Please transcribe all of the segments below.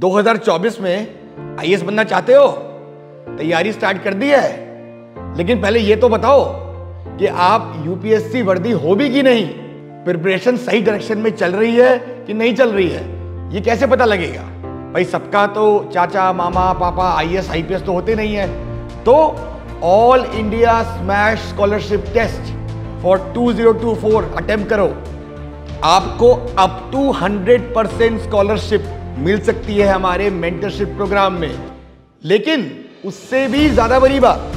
2024 में आई बनना चाहते हो तैयारी स्टार्ट कर दी है लेकिन पहले ये तो बताओ कि आप यूपीएससी वर्दी हो भी कि नहीं प्रिपरेशन सही डायरेक्शन में चल रही है कि नहीं चल रही है ये कैसे पता लगेगा भाई सबका तो चाचा मामा पापा आई एस आईपीएस तो होते नहीं है तो all India smash scholarship test for 2024 zero करो आपको up to hundred percent scholarship मिल सकती है हमारे मेंटरशिप प्रोग्राम में लेकिन उससे भी ज़्यादा बड़ी बात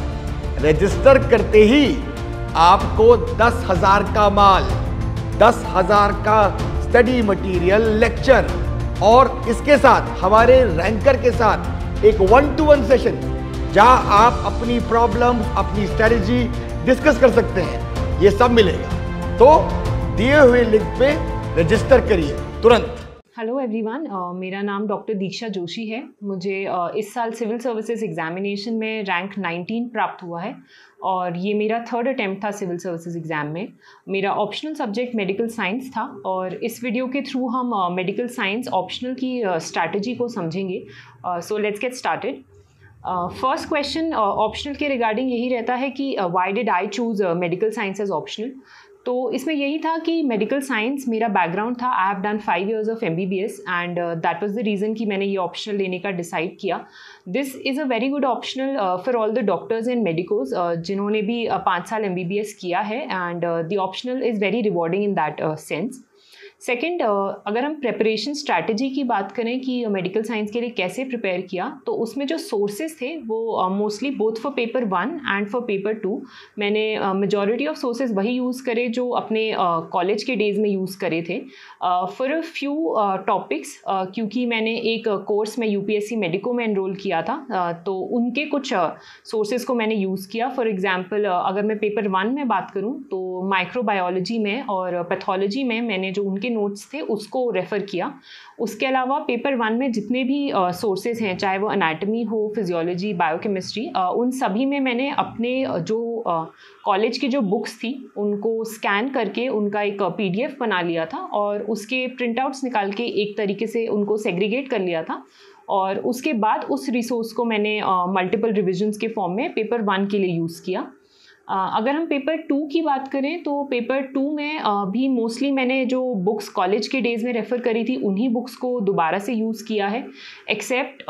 रजिस्टर करते ही आपको दस हजार का माल दस हजार का स्टडी मटेरियल लेक्चर और इसके साथ हमारे रैंकर के साथ एक वन टू वन सेशन जहां आप अपनी प्रॉब्लम अपनी स्ट्रेटजी डिस्कस कर सकते हैं ये सब मिलेगा तो दिए हुए लिंक पे रजिस्टर करिए तुरंत हेलो एवरीवन uh, मेरा नाम डॉक्टर दीक्षा जोशी है मुझे uh, इस साल सिविल सर्विसेज एग्जामिनेशन में रैंक 19 प्राप्त हुआ है और ये मेरा थर्ड अटैम्प्ट था सिविल सर्विसेज एग्ज़ाम में मेरा ऑप्शनल सब्जेक्ट मेडिकल साइंस था और इस वीडियो के थ्रू हम मेडिकल साइंस ऑप्शनल की स्ट्रैटेजी uh, को समझेंगे so let's get started first question optional के रिगार्डिंग यही रहता है कि why did I choose medical science as optional तो इसमें यही था कि मेडिकल साइंस मेरा बैकग्राउंड था I have done five years of M B B S and that was the reason कि मैंने ये ऑप्शनल लेने का डिसाइड किया this is a very good optional for all the doctors and medicos जिन्होंने भी uh, पाँच साल एम बी बी एस किया है and the optional is very rewarding in that sense second uh, अगर हम प्रेपरेशन स्ट्रैटेजी की बात करें कि मेडिकल uh, साइंस के लिए कैसे प्रिपेयर किया तो उसमें जो सोर्सेज थे वो mostly both for paper one and for paper two मैंने मेजॉरिटी ऑफ सोर्सेज वही यूज़ करे जो अपने कॉलेज uh, के डेज में यूज़ करे थे फॉर अ फ्यू टॉपिक्स क्योंकि मैंने एक कोर्स uh, में सी मेडिको में एनरोल किया था uh, तो उनके कुछ सोर्सेज uh, को मैंने यूज़ किया फॉर एग्ज़ाम्पल अगर मैं पेपर वन में बात करूँ तो माइक्रोबायोलॉजी में और पैथोलॉजी में मैंने जो उनके के नोट्स थे उसको रेफ़र किया उसके अलावा पेपर वन में जितने भी सोर्सेज हैं चाहे वो अनाटमी हो फिजियोलॉजी बायोकेमिस्ट्री उन सभी में मैंने अपने जो कॉलेज की जो बुक्स थी उनको स्कैन करके उनका एक पीडीएफ बना लिया था और उसके प्रिंटआउट्स निकाल के एक तरीके से उनको सेग्रीगेट कर लिया था और उसके बाद उस रिसोर्स को मैंने मल्टीपल रिविजन्स के फॉर्म में पेपर वन के लिए यूज़ किया अगर हम पेपर टू की बात करें तो पेपर टू में भी मोस्टली मैंने जो बुक्स कॉलेज के डेज़ में रेफ़र करी थी उन्हीं बुक्स को दोबारा से यूज़ किया है एक्सेप्ट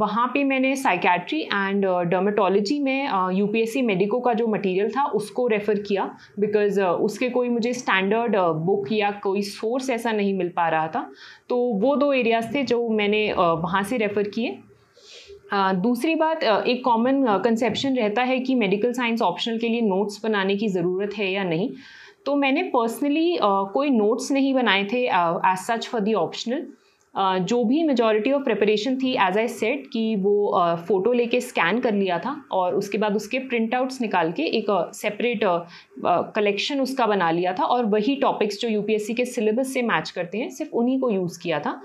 वहाँ पे मैंने साइकैट्री एंड डर्मेटोलॉजी में यूपीएससी मेडिको का जो मटेरियल था उसको रेफ़र किया बिकॉज उसके कोई मुझे स्टैंडर्ड बुक या कोई सोर्स ऐसा नहीं मिल पा रहा था तो वो दो एरियाज़ थे जो मैंने वहाँ से रेफ़र किए दूसरी बात एक कॉमन कंसेप्शन रहता है कि मेडिकल साइंस ऑप्शनल के लिए नोट्स बनाने की ज़रूरत है या नहीं तो मैंने पर्सनली कोई नोट्स नहीं बनाए थे as such for the optional जो भी मेजॉरिटी ऑफ प्रिपरेशन थी एज आई सेट कि वो फ़ोटो लेके स्कैन कर लिया था और उसके बाद उसके प्रिंट आउट्स निकाल के एक सेपरेट कलेक्शन उसका बना लिया था और वही टॉपिक्स जो यूपीएससी के सिलेबस से मैच करते हैं सिर्फ उन्हीं को यूज़ किया था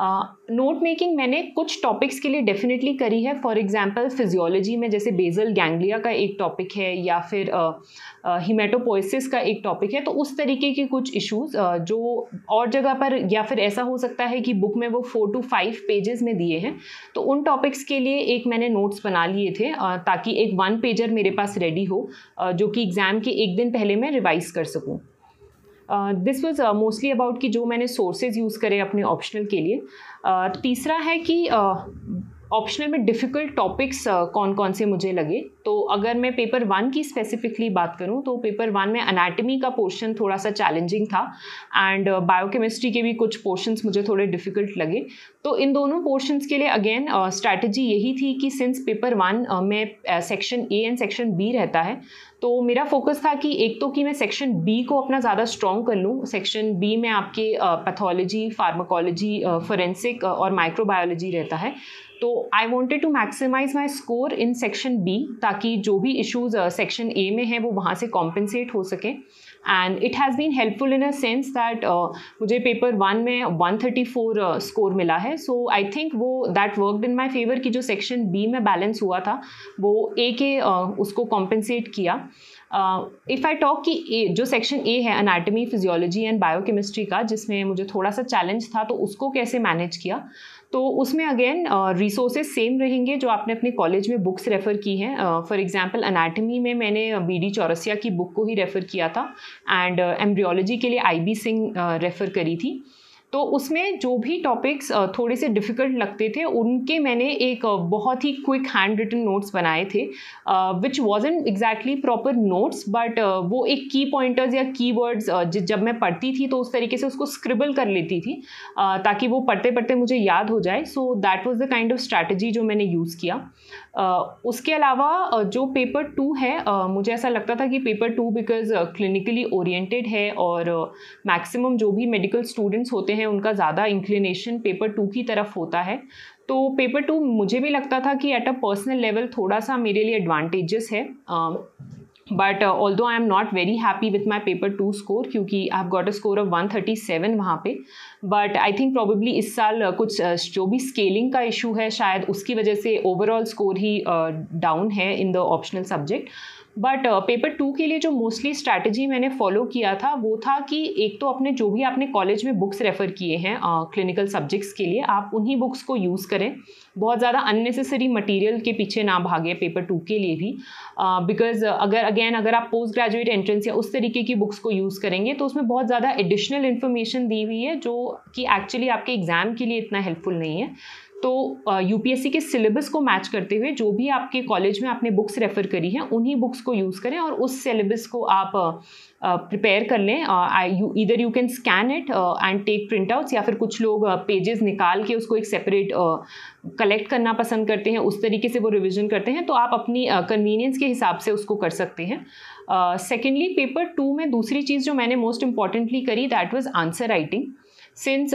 नोट मेकिंग मैंने कुछ टॉपिक्स के लिए डेफिनेटली करी है फॉर एग्जांपल फिजियोलॉजी में जैसे बेजल गैंग्लिया का एक टॉपिक है या फिर हिमेटोपोइसिस का एक टॉपिक है तो उस तरीके के कुछ इश्यूज जो और जगह पर या फिर ऐसा हो सकता है कि बुक में वो फोर टू फाइव पेजेस में दिए हैं तो उन टॉपिक्स के लिए एक मैंने नोट्स बना लिए थे ताकि एक वन पेजर मेरे पास रेडी हो जो कि एग्ज़ाम के एक दिन पहले मैं रिवाइज़ कर सकूँ दिस वाज मोस्टली अबाउट कि जो मैंने सोर्सेज यूज़ करे अपने ऑप्शनल के लिए uh, तीसरा है कि uh, ऑप्शनल में डिफ़िकल्ट टॉपिक्स uh, कौन कौन से मुझे लगे तो अगर मैं पेपर वन की स्पेसिफिकली बात करूँ तो पेपर वन में अनाटमी का पोर्शन थोड़ा सा चैलेंजिंग था एंड बायोकेमिस्ट्री uh, के भी कुछ पोर्शंस मुझे थोड़े डिफ़िकल्ट लगे तो इन दोनों पोर्शंस के लिए अगेन स्ट्रैटेजी uh, यही थी कि सिंस पेपर वन में section A and section B रहता है तो मेरा फोकस था कि एक तो कि मैं सेक्शन बी को अपना ज़्यादा स्ट्रॉन्ग कर लूँ सेक्शन बी में आपके पैथोलॉजी फार्माकोलॉजी फोरेंसिक और माइक्रोबायोलॉजी रहता है तो I wanted to maximise my score in section B ताकि जो भी इशूज़ सेक्शन ए में है वो वहाँ से कॉम्पनसेट हो सके and it has been helpful in a sense that मुझे पेपर वन में वन थर्टी फोर स्कोर मिला है सो आई थिंक वो that worked in my favour कि जो सेक्शन बी में बैलेंस हुआ था वो ए के uh, उसको कॉम्पनसेट किया इफ़ आई टॉक कि ए जो सेक्शन ए है अनाटमी फिजियोलॉजी एंड बायोकेमिस्ट्री का जिसमें मुझे थोड़ा सा चैलेंज था तो उसको कैसे मैनेज किया तो उसमें अगेन रिसोर्सेज सेम रहेंगे जो आपने अपने कॉलेज में बुक्स रेफ़र की हैं फॉर एग्जांपल अनाटमी में मैंने बी डी चौरसिया की बुक को ही रेफ़र किया था एंड एम्ब्रियोलॉजी के लिए आई बी सिंह रेफ़र करी थी तो उसमें जो भी टॉपिक्स थोड़े से डिफ़िकल्ट लगते थे उनके मैंने एक बहुत ही क्विक हैंड रिटन नोट्स बनाए थे which was an exactly proper notes but वो एक की पॉइंटर्स या की वर्ड्स जब मैं पढ़ती थी तो उस तरीके से उसको स्क्रिबल कर लेती थी ताकि वो पढ़ते पढ़ते मुझे याद हो जाए so that was the kind of strategy जो मैंने यूज़ किया उसके अलावा जो पेपर टू है मुझे ऐसा लगता था कि paper two because clinically oriented है और मैक्सिमम जो भी मेडिकल स्टूडेंट्स होते हैं उनका ज़्यादा इंक्लिनेशन पेपर टू की तरफ होता है तो पेपर टू मुझे भी लगता था कि एट अ पर्सनल लेवल थोड़ा सा मेरे लिए एडवांटेजेस है but although I am not very happy with my paper two score क्योंकि I have got a score of one thirty seven वहाँ पर बट आई थिंक प्रॉबेबली इस साल uh, कुछ uh, जो भी स्केलिंग का इशू है शायद उसकी वजह से ओवरऑल स्कोर ही डाउन uh, है in the optional subject but paper two के लिए जो मोस्टली स्ट्रैटेजी मैंने फॉलो किया था वो था कि एक तो अपने जो भी आपने कॉलेज में बुक्स रेफ़र किए हैं क्लिनिकल uh, सब्जेक्ट्स के लिए आप उन्हीं बुक्स को यूज़ करें बहुत ज़्यादा अननेसेसरी मटेरियल के पीछे ना भागे पेपर टू के लिए भी बिकॉज uh, uh, अगर अगेन अगर आप पोस्ट ग्रेजुएट एंट्रेंस या उस तरीके की बुक्स को यूज़ करेंगे तो उसमें बहुत ज़्यादा एडिशनल इन्फॉर्मेशन दी हुई है जो कि एक्चुअली आपके एग्ज़ाम के लिए इतना हेल्पफुल नहीं है तो यूपीएससी के सिलेबस को मैच करते हुए जो भी आपके कॉलेज में आपने बुक्स रेफ़र करी हैं उन्हीं बुक्स को यूज़ करें और उस सिलेबस को आप प्रिपेयर कर लें इधर you can scan it and take printouts या फिर कुछ लोग पेजेस निकाल के उसको एक सेपरेट कलेक्ट करना पसंद करते हैं उस तरीके से वो रिविजन करते हैं तो आप अपनी कन्वीनियंस के हिसाब से उसको कर सकते हैं सेकेंडली पेपर टू में दूसरी चीज़ जो मैंने मोस्ट इंपॉर्टेंटली करी that was answer writing since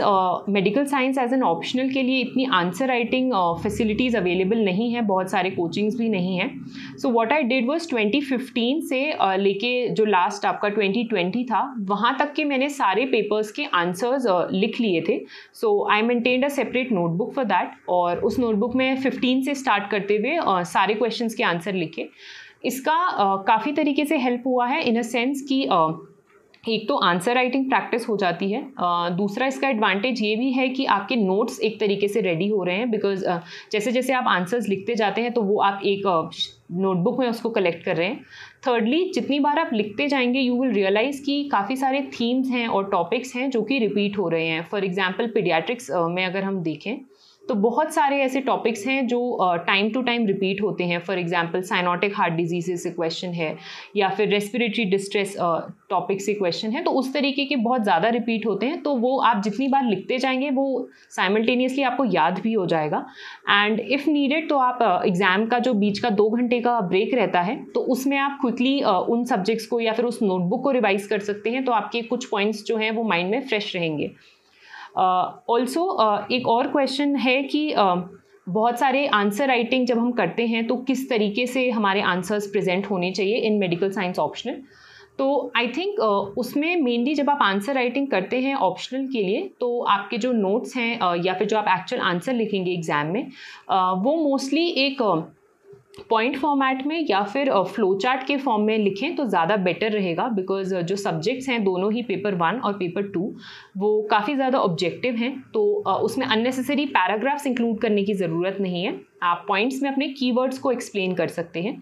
medical science as an optional के लिए इतनी आंसर राइटिंग फैसिलिटीज़ अवेलेबल नहीं है बहुत सारे कोचिंग्स भी नहीं हैं so what I did twenty fifteen से uh, लेके जो लास्ट आपका ट्वेंटी ट्वेंटी था वहाँ तक के मैंने सारे पेपर्स के आंसर्स uh, लिख लिए थे so I maintained a separate notebook for that और उस नोटबुक में फिफ्टीन से स्टार्ट करते हुए uh, सारे क्वेश्चन के आंसर लिखे इसका uh, काफ़ी तरीके से हेल्प हुआ है इन अ सेंस कि uh, एक तो आंसर राइटिंग प्रैक्टिस हो जाती है दूसरा इसका एडवांटेज ये भी है कि आपके नोट्स एक तरीके से रेडी हो रहे हैं बिकॉज जैसे जैसे आप आंसर्स लिखते जाते हैं तो वो आप एक नोटबुक में उसको कलेक्ट कर रहे हैं थर्डली जितनी बार आप लिखते जाएंगे यू विल रियलाइज़ कि काफ़ी सारे थीम्स हैं और टॉपिक्स हैं जो कि रिपीट हो रहे हैं फॉर एग्ज़ाम्पल पीडियाट्रिक्स में अगर हम देखें तो बहुत सारे ऐसे टॉपिक्स हैं जो टाइम टू टाइम रिपीट होते हैं for example cyanotic heart disease से क्वेश्चन है या फिर रेस्पिरेटरी डिस्ट्रेस टॉपिक से क्वेश्चन है तो उस तरीके के बहुत ज़्यादा रिपीट होते हैं तो वो आप जितनी बार लिखते जाएंगे वो साइमल्टेनियसली आपको याद भी हो जाएगा एंड इफ़ नीडेड तो आप एग्ज़ाम का जो बीच का दो घंटे का ब्रेक रहता है तो उसमें आप क्विकली उन सब्जेक्ट्स को या फिर उस नोटबुक को रिवाइज़ कर सकते हैं तो आपके कुछ पॉइंट्स जो हैं वो माइंड में फ्रेश रहेंगे ऑल्सो uh, uh, एक और क्वेश्चन है कि um, बहुत सारे आंसर राइटिंग जब हम करते हैं तो किस तरीके से हमारे आंसर्स प्रेजेंट होने चाहिए इन मेडिकल साइंस ऑप्शनल तो आई थिंक uh, उसमें मेनली जब आप आंसर राइटिंग करते हैं ऑप्शनल के लिए तो आपके जो नोट्स हैं या फिर जो आप एक्चुअल आंसर लिखेंगे एग्ज़ाम में वो मोस्टली एक um, पॉइंट फॉर्मेट में या फिर फ्लो uh, चार्ट के फॉर्म में लिखें तो ज़्यादा बेटर रहेगा बिकॉज uh, जो सब्जेक्ट्स हैं दोनों ही पेपर वन और पेपर टू वो काफ़ी ज़्यादा ऑब्जेक्टिव हैं तो uh, उसमें अननेसेसरी पैराग्राफ्स इंक्लूड करने की ज़रूरत नहीं है आप पॉइंट्स में अपने कीवर्ड्स को एक्सप्लेन कर सकते हैं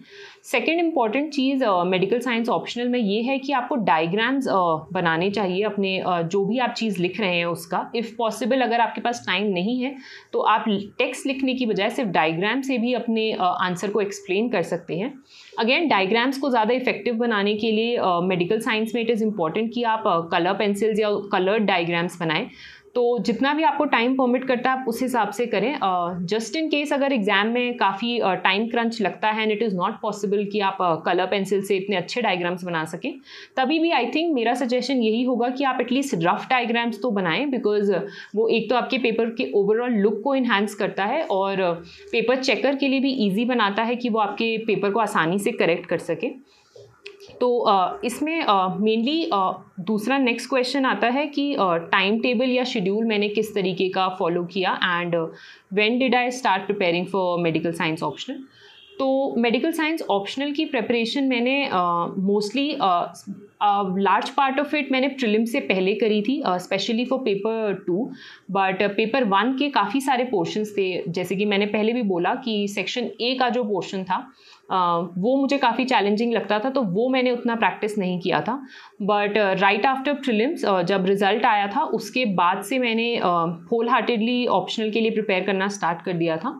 सेकेंड इंपॉर्टेंट चीज़ मेडिकल साइंस ऑप्शनल में ये है कि आपको डायग्राम्स uh, बनाने चाहिए अपने uh, जो भी आप चीज़ लिख रहे हैं उसका इफ़ पॉसिबल अगर आपके पास टाइम नहीं है तो आप टेक्स्ट लिखने की बजाय सिर्फ डायग्राम से भी अपने आंसर uh, को एक्सप्लेन कर सकते हैं अगेन डायग्राम्स को ज़्यादा इफेक्टिव बनाने के लिए मेडिकल uh, साइंस में इट इज़ इम्पॉर्टेंट कि आप कलर uh, पेंसिल्स या कलर्ड डायग्राम्स बनाएं तो जितना भी आपको टाइम परमिट करता है आप उस हिसाब से करें जस्ट इन केस अगर एग्ज़ाम में काफ़ी टाइम क्रंच लगता है and it is not possible कि आप कलर uh, पेंसिल से इतने अच्छे डायग्राम्स बना सकें तभी भी आई थिंक मेरा सजेशन यही होगा कि आप एटलीस्ट रफ डायग्राम्स तो बनाएं बिकॉज वो एक तो आपके पेपर के ओवरऑल लुक को इन्हांस करता है और पेपर चेकर के लिए भी ईजी बनाता है कि वो आपके पेपर को आसानी से करेक्ट कर सके तो इसमें मेनली दूसरा नेक्स्ट क्वेश्चन आता है कि टाइम टेबल या शेड्यूल मैंने किस तरीके का फॉलो किया and when did I start preparing for medical science optional तो मेडिकल साइंस ऑप्शनल की प्रिपरेशन मैंने mostly large part of it मैंने प्रिलिम से पहले करी थी specially for paper two but paper one के काफ़ी सारे पोर्शंस थे जैसे कि मैंने पहले भी बोला कि सेक्शन ए का जो पोर्शन था uh, वो मुझे काफ़ी चैलेंजिंग लगता था तो वो मैंने उतना प्रैक्टिस नहीं किया था बट राइट आफ्टर फिल्म्स जब रिज़ल्ट आया था उसके बाद से मैंने होल हार्टेडली ऑप्शनल के लिए प्रिपेयर करना स्टार्ट कर दिया था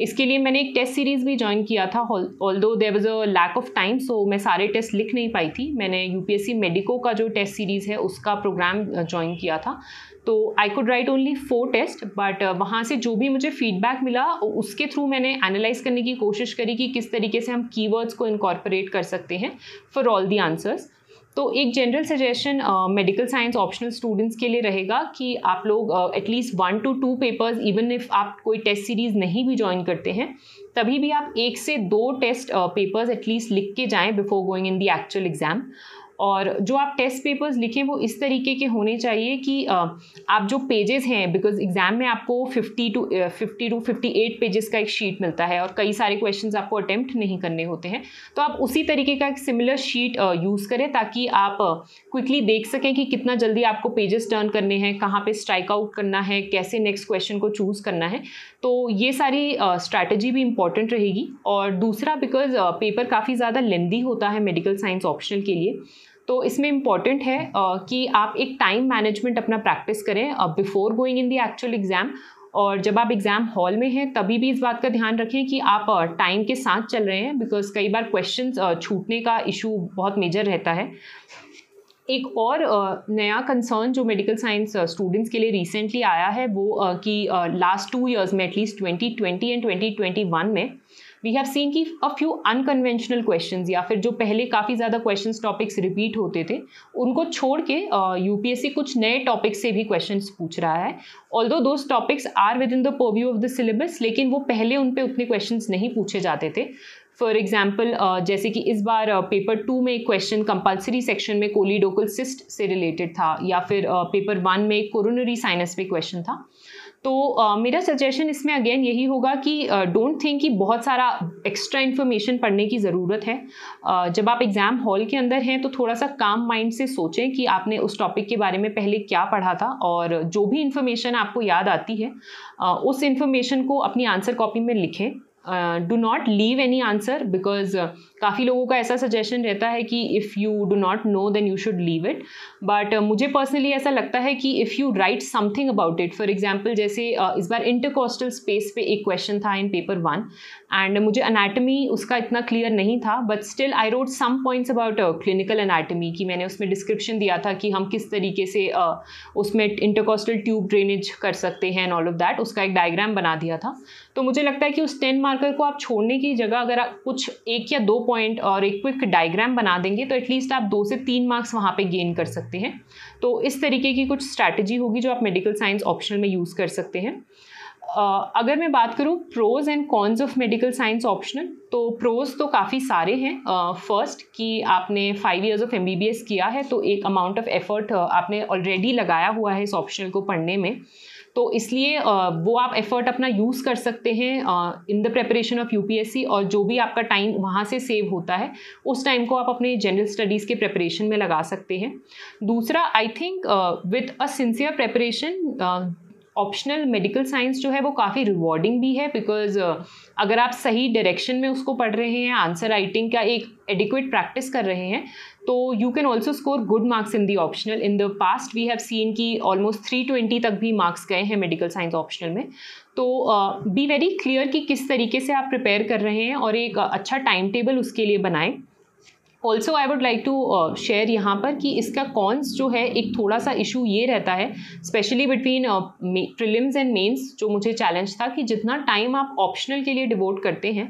इसके लिए मैंने एक टेस्ट सीरीज़ भी ज्वाइन किया था although there was a lack of time so मैं सारे टेस्ट लिख नहीं पाई थी मैंने यू मेडिको का जो टेस्ट सीरीज़ है उसका प्रोग्राम ज्वाइन किया था तो I could write only four test but वहाँ से जो भी मुझे फीडबैक मिला उसके थ्रू मैंने एनालाइज करने की कोशिश करी कि किस तरीके से हम कीवर्ड्स को इनकॉर्पोरेट कर सकते हैं फॉर ऑल दी आंसर्स तो एक general suggestion medical science optional students के लिए रहेगा कि आप लोग at least one two two papers even if आप कोई टेस्ट सीरीज़ नहीं भी ज्वाइन करते हैं तभी भी आप एक से दो टेस्ट पेपर्स एटलीस्ट लिख के जाएं before going in the actual exam और जो आप टेस्ट पेपर्स लिखें वो इस तरीके के होने चाहिए कि आप जो पेजेस हैं बिकॉज एग्ज़ाम में आपको 50 टू 50 टू 58 पेजेस का एक शीट मिलता है और कई सारे क्वेश्चंस आपको अटेम्प्ट नहीं करने होते हैं तो आप उसी तरीके का एक सिमिलर शीट यूज़ करें ताकि आप क्विकली देख सकें कि कितना जल्दी आपको पेजेस टर्न करने हैं कहाँ पर स्ट्राइक आउट करना है कैसे नेक्स्ट क्वेश्चन को चूज़ करना है तो ये सारी स्ट्रैटेजी भी इंपॉर्टेंट रहेगी और दूसरा बिकॉज पेपर काफ़ी ज़्यादा लेंदी होता है मेडिकल साइंस ऑप्शनल के लिए तो इसमें इम्पॉर्टेंट है कि आप एक टाइम मैनेजमेंट अपना प्रैक्टिस करें before going in the actual exam और जब आप एग्ज़ाम हॉल में हैं तभी भी इस बात का ध्यान रखें कि आप टाइम के साथ चल रहे हैं बिकॉज कई बार क्वेश्चन छूटने का इशू बहुत मेजर रहता है एक और नया कंसर्न जो मेडिकल साइंस स्टूडेंट्स के लिए रिसेंटली आया है वो कि लास्ट टू इयर्स में एटलीस्ट 2020 एंड 2021 में वी हैव सीन की अ फ्यू अनकन्वेंशनल क्वेश्चन या फिर जो पहले काफ़ी ज़्यादा क्वेश्चन टॉपिक्स रिपीट होते थे उनको छोड़ के यूपीएससी uh, कुछ नए टॉपिक्स से भी क्वेश्चन पूछ रहा है although those topics are within the purview of the syllabus लेकिन वो पहले उन पर उतने क्वेश्चन नहीं पूछे जाते थे फॉर एग्जाम्पल uh, जैसे कि इस बार पेपर टू में एक क्वेश्चन कंपल्सरी सेक्शन में कोलिडोकल सिस्ट से रिलेटेड था या फिर पेपर वन में कोरोनरी साइनस पे क्वेश्चन था तो मेरा सजेशन इसमें अगेन यही होगा कि डोंट थिंक कि बहुत सारा एक्स्ट्रा इन्फॉर्मेशन पढ़ने की ज़रूरत है जब आप एग्ज़ाम हॉल के अंदर हैं तो थोड़ा सा काम माइंड से सोचें कि आपने उस टॉपिक के बारे में पहले क्या पढ़ा था और जो भी इन्फॉर्मेशन आपको याद आती है उस इन्फॉर्मेशन को अपनी आंसर कॉपी में लिखें do not leave any answer because काफ़ी लोगों का ऐसा सजेशन रहता है कि if you do not know then you should leave it but मुझे पर्सनली ऐसा लगता है कि if you write something about it for example जैसे uh, इस बार इंटरकोस्टल स्पेस पे एक क्वेश्चन था इन पेपर वन एंड मुझे अनाटमी उसका इतना क्लियर नहीं था but still I wrote some points about clinical anatomy कि मैंने उसमें डिस्क्रिप्शन दिया था कि हम किस तरीके से uh, उसमें इंटरकोस्टल ट्यूब ड्रेनेज कर सकते हैं एंड ऑल ऑफ दैट उसका एक डायग्राम बना दिया था तो मुझे लगता है कि उस टेन मार्कर को आप छोड़ने की जगह अगर आप कुछ एक या दो पॉइंट और एक क्विक डायग्राम बना देंगे तो एटलीस्ट आप दो से तीन मार्क्स वहाँ पे गेन कर सकते हैं तो इस तरीके की कुछ स्ट्रैटेजी होगी जो आप मेडिकल साइंस ऑप्शनल में यूज़ कर सकते हैं Uh, अगर मैं बात करूँ pros and cons of medical science optional तो प्रोज तो काफ़ी सारे हैं फर्स्ट uh, कि आपने फाइव इयर्स ऑफ एम किया है तो एक अमाउंट ऑफ एफर्ट आपने ऑलरेडी लगाया हुआ है इस ऑप्शनल को पढ़ने में तो इसलिए वो आप एफर्ट अपना यूज़ कर सकते हैं in the preparation of UPSC और जो भी आपका टाइम वहाँ से सेव होता है उस टाइम को आप अपने जनरल स्टडीज़ के प्रेपरेशन में लगा सकते हैं दूसरा I think with a sincere preparation optional medical science जो है वो काफ़ी रिवॉर्डिंग भी है बिकॉज uh, अगर आप सही डायरेक्शन में उसको पढ़ रहे हैं आंसर राइटिंग का एक एडिक्वेट प्रैक्टिस कर रहे हैं तो you can also score good marks in the optional in the past we have seen कि ऑलमोस्ट थ्री ट्वेंटी तक भी मार्क्स गए हैं मेडिकल साइंस ऑप्शनल में तो बी वेरी क्लियर कि किस तरीके से आप प्रिपेयर कर रहे हैं और एक uh, अच्छा टाइम टेबल उसके लिए बनाएं also I would like to share यहाँ पर कि इसका कॉन्स जो है एक थोड़ा सा इशू ये रहता है specially between prelims and mains जो मुझे चैलेंज था कि जितना टाइम आप ऑप्शनल के लिए डिवोट करते हैं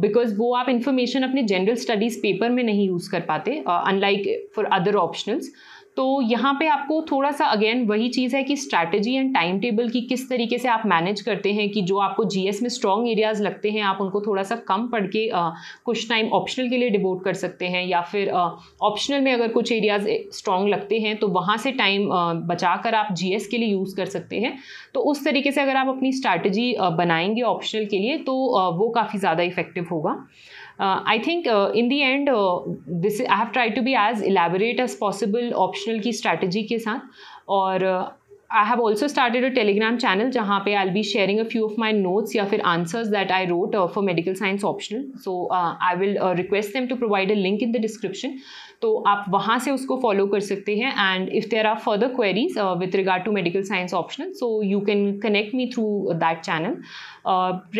बिकॉज uh, वो आप इन्फॉर्मेशन अपने जनरल स्टडीज़ पेपर में नहीं यूज़ कर पाते अनलाइक फॉर अदर ऑप्शनल्स तो यहाँ पे आपको थोड़ा सा अगेन वही चीज़ है कि स्ट्रैटेजी एंड टाइम टेबल की किस तरीके से आप मैनेज करते हैं कि जो आपको जीएस में स्ट्रॉन्ग एरियाज़ लगते हैं आप उनको थोड़ा सा कम पढ़ के आ, कुछ टाइम ऑप्शनल के लिए डिवोट कर सकते हैं या फिर ऑप्शनल में अगर कुछ एरियाज़ स्ट्रॉन्ग लगते हैं तो वहाँ से टाइम बचा कर आप जी के लिए यूज़ कर सकते हैं तो उस तरीके से अगर आप अपनी स्ट्रैटेजी बनाएंगे ऑप्शनल के लिए तो वो काफ़ी ज़्यादा इफ़ेक्टिव होगा I think in the end this I have try to be as elaborate as possible optional की स्ट्रैटेजी के साथ और uh, I have also started a Telegram channel जहाँ पे I be sharing a few of my notes या फिर answers that I wrote for medical science optional so I will request them to provide a link in the description तो आप वहाँ से उसको follow कर सकते हैं and if there are further queries with regard to medical science optional so you can connect me through that channel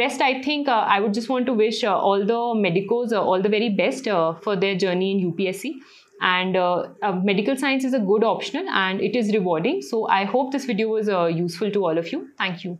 rest I think I would just want to wish all the medicos all the very best for their journey in U P S C and uh, uh, medical science is a good optional and it is rewarding so i hope this video was uh, useful to all of you thank you